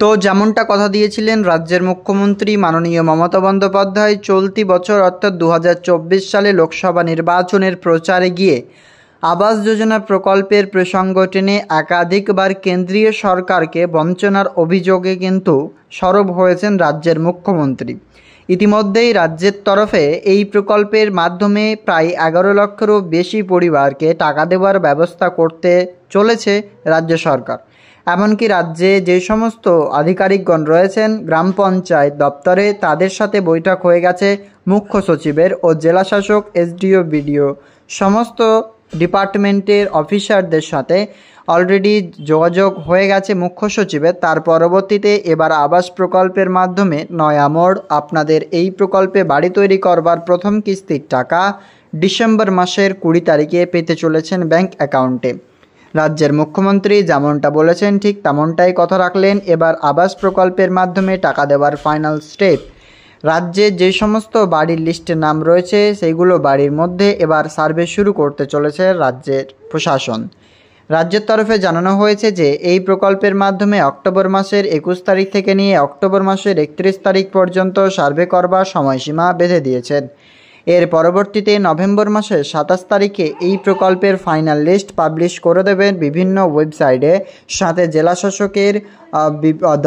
তো যেমনটা কথা দিয়েছিলেন রাজ্যের মুখ্যমন্ত্রী মাননীয় মমতা বন্দ্যোপাধ্যায় চলতি বছর অর্থাৎ দু সালে লোকসভা নির্বাচনের প্রচারে গিয়ে আবাস যোজনা প্রকল্পের প্রসঙ্গ টেনে একাধিকবার কেন্দ্রীয় সরকারকে বঞ্চনার অভিযোগে কিন্তু সরব হয়েছেন রাজ্যের মুখ্যমন্ত্রী ইতিমধ্যেই রাজ্যের তরফে এই প্রকল্পের মাধ্যমে প্রায় এগারো লক্ষেরও বেশি পরিবারকে টাকা দেওয়ার ব্যবস্থা করতে চলেছে রাজ্য সরকার এমনকি রাজ্যে যে সমস্ত আধিকারিকগণ রয়েছেন গ্রাম পঞ্চায়েত দপ্তরে তাদের সাথে বৈঠক হয়ে গেছে মুখ্য সচিবের ও জেলাশাসক এসডিও বিডিও সমস্ত ডিপার্টমেন্টের অফিসারদের সাথে অলরেডি যোগাযোগ হয়ে গেছে মুখ্য সচিবের তার পরবর্তীতে এবার আবাস প্রকল্পের মাধ্যমে নয়া মোড় আপনাদের এই প্রকল্পে বাড়ি তৈরি করবার প্রথম কিস্তির টাকা ডিসেম্বর মাসের কুড়ি তারিখে পেতে চলেছেন ব্যাংক অ্যাকাউন্টে রাজ্যের মুখ্যমন্ত্রী যেমনটা বলেছেন ঠিক তেমনটাই কথা রাখলেন এবার আবাস প্রকল্পের মাধ্যমে টাকা দেওয়ার ফাইনাল স্টেপ রাজ্যে যে সমস্ত বাড়ির লিস্টে নাম রয়েছে সেইগুলো বাড়ির মধ্যে এবার সার্ভে শুরু করতে চলেছে রাজ্যের প্রশাসন রাজ্যের তরফে জানানো হয়েছে যে এই প্রকল্পের মাধ্যমে অক্টোবর মাসের একুশ তারিখ থেকে নিয়ে অক্টোবর মাসের একত্রিশ তারিখ পর্যন্ত সার্ভে করবার সময়সীমা বেঁধে দিয়েছেন এর পরবর্তীতে নভেম্বর মাসের সাতাশ তারিখে এই প্রকল্পের ফাইনাল লিস্ট পাবলিশ করে দেবেন বিভিন্ন ওয়েবসাইটে সাথে জেলাশাসকের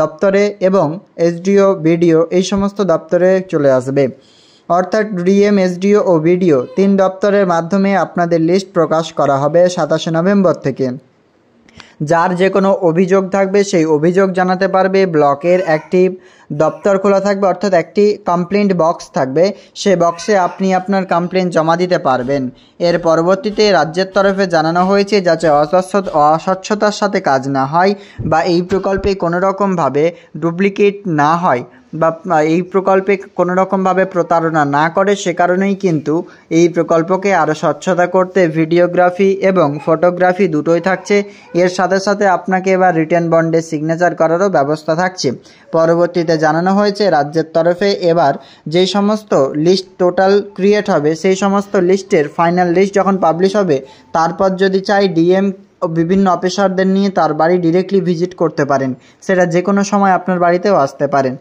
দপ্তরে এবং এসডিও বিডিও এই সমস্ত দপ্তরে চলে আসবে অর্থাৎ ডিএম এসডিও ও বিডিও তিন দপ্তরের মাধ্যমে আপনাদের লিস্ট প্রকাশ করা হবে সাতাশে নভেম্বর থেকে যার যে কোনো অভিযোগ থাকবে সেই অভিযোগ জানাতে পারবে ব্লকের একটি দপ্তর খোলা থাকবে অর্থাৎ একটি কমপ্লেন্ট বক্স থাকবে সে বক্সে আপনি আপনার কমপ্লেন জমা দিতে পারবেন এর পরবর্তীতে রাজ্যের তরফে জানানো হয়েছে যাতে অস্বচ্ছ অস্বচ্ছতার সাথে কাজ না হয় বা এই প্রকল্পে কোনো রকমভাবে ডুপ্লিকেট না হয় বা এই প্রকল্পে কোনো রকমভাবে প্রতারণা না করে সে কারণেই কিন্তু এই প্রকল্পকে আরও স্বচ্ছতা করতে ভিডিওগ্রাফি এবং ফটোগ্রাফি দুটোই থাকছে এর সাথে সাথে আপনাকে এবার রিটার্ন বন্ডে সিগনেচার করারও ব্যবস্থা থাকছে পরবর্তীতে জানানো হয়েছে রাজ্যের তরফে এবার যে সমস্ত লিস্ট টোটাল ক্রিয়েট হবে সেই সমস্ত লিস্টের ফাইনাল লিস্ট যখন পাবলিশ হবে তারপর যদি চাই ডিএম বিভিন্ন অফিসারদের নিয়ে তার বাড়ি ডিরেক্টলি ভিজিট করতে পারেন সেটা যে কোনো সময় আপনার বাড়িতেও আসতে পারেন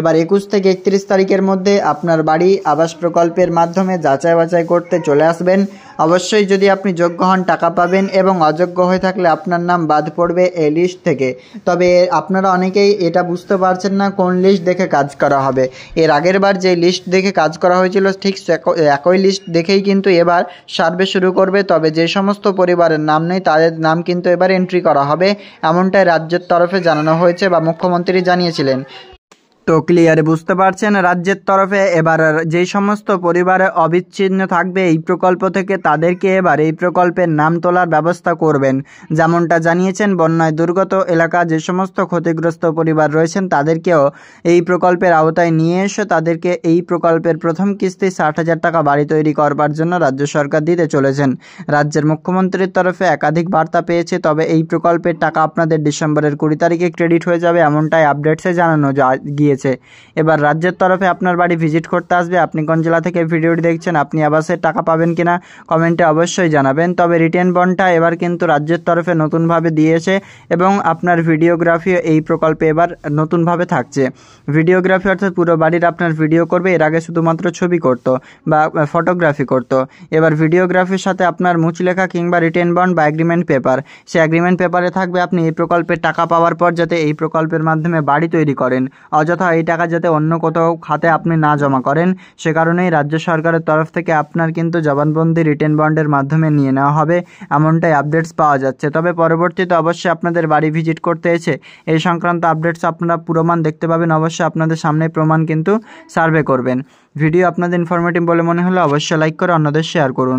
এবার একুশ থেকে একত্রিশ তারিখের মধ্যে আপনার বাড়ি আবাস প্রকল্পের মাধ্যমে যাচাই বাছাই করতে চলে আসবেন অবশ্যই যদি আপনি যোগ্য হন টাকা পাবেন এবং অযোগ্য হয়ে থাকলে আপনার নাম বাদ পড়বে এই লিস্ট থেকে তবে আপনারা অনেকেই এটা বুঝতে পারছেন না কোন লিস্ট দেখে কাজ করা হবে এর আগের বার যে লিস্ট দেখে কাজ করা হয়েছিল ঠিক একই লিস্ট দেখেই কিন্তু এবার সার্ভে শুরু করবে তবে যে সমস্ত পরিবারের নাম নেই তাদের নাম কিন্তু এবার এন্ট্রি করা হবে এমনটাই রাজ্যের তরফে জানানো হয়েছে বা মুখ্যমন্ত্রী জানিয়েছিলেন তো ক্লিয়ার বুঝতে পারছেন রাজ্যের তরফে এবার যে সমস্ত পরিবারে অবিচ্ছিন্ন থাকবে এই প্রকল্প থেকে তাদেরকে এবার এই প্রকল্পের নাম তোলার ব্যবস্থা করবেন যেমনটা জানিয়েছেন বন্যায় দুর্গত এলাকা যে সমস্ত ক্ষতিগ্রস্ত পরিবার রয়েছেন তাদেরকেও এই প্রকল্পের আওতায় নিয়ে এসে তাদেরকে এই প্রকল্পের প্রথম কিস্তি ষাট হাজার টাকা বাড়ি তৈরি করবার জন্য রাজ্য সরকার দিতে চলেছেন রাজ্যের মুখ্যমন্ত্রীর তরফে একাধিক বার্তা পেয়েছে তবে এই প্রকল্পের টাকা আপনাদের ডিসেম্বরের কুড়ি তারিখে ক্রেডিট হয়ে যাবে এমনটাই আপডেটসে জানানো গিয়ে দিয়েছে এবার রাজ্যের তরফে আপনার বাড়ি ভিজিট করতে আসবে আপনি কোন জেলা থেকে ভিডিওটি দেখছেন আপনি আবাসের টাকা পাবেন কিনা কমেন্টে অবশ্যই জানাবেন তবে রিটেন বন্ডটা এবার কিন্তু রাজ্যের তরফে নতুনভাবে দিয়েছে এবং আপনার ভিডিওগ্রাফি এই প্রকল্পে এবার নতুনভাবে থাকছে ভিডিওগ্রাফি অর্থাৎ পুরো বাড়ির আপনার ভিডিও করবে এর আগে শুধুমাত্র ছবি করত বা ফটোগ্রাফি করত এবার ভিডিওগ্রাফির সাথে আপনার লেখা কিংবা রিটেন বন্ড বা অ্যাগ্রিমেন্ট পেপার সে অ্যাগ্রিমেন্ট পেপারে থাকবে আপনি এই প্রকল্পের টাকা পাওয়ার পর যাতে এই প্রকল্পের মাধ্যমে বাড়ি তৈরি করেন অযথা কথা এই টাকা যাতে অন্য কোথাও খাতে আপনি না জমা করেন সে কারণেই রাজ্য সরকারের তরফ থেকে আপনার কিন্তু জবানবন্দি রিটেন বন্ডের মাধ্যমে নিয়ে নেওয়া হবে এমনটাই আপডেটস পাওয়া যাচ্ছে তবে পরবর্তীতে অবশ্যই আপনাদের বাড়ি ভিজিট করতে এসে এই সংক্রান্ত আপডেটস আপনারা প্রমাণ দেখতে পাবেন অবশ্যই আপনাদের সামনে প্রমাণ কিন্তু সার্ভে করবেন ভিডিও আপনাদের ইনফরমেটিভ বলে মনে হলে অবশ্যই লাইক করে অন্যদের শেয়ার করুন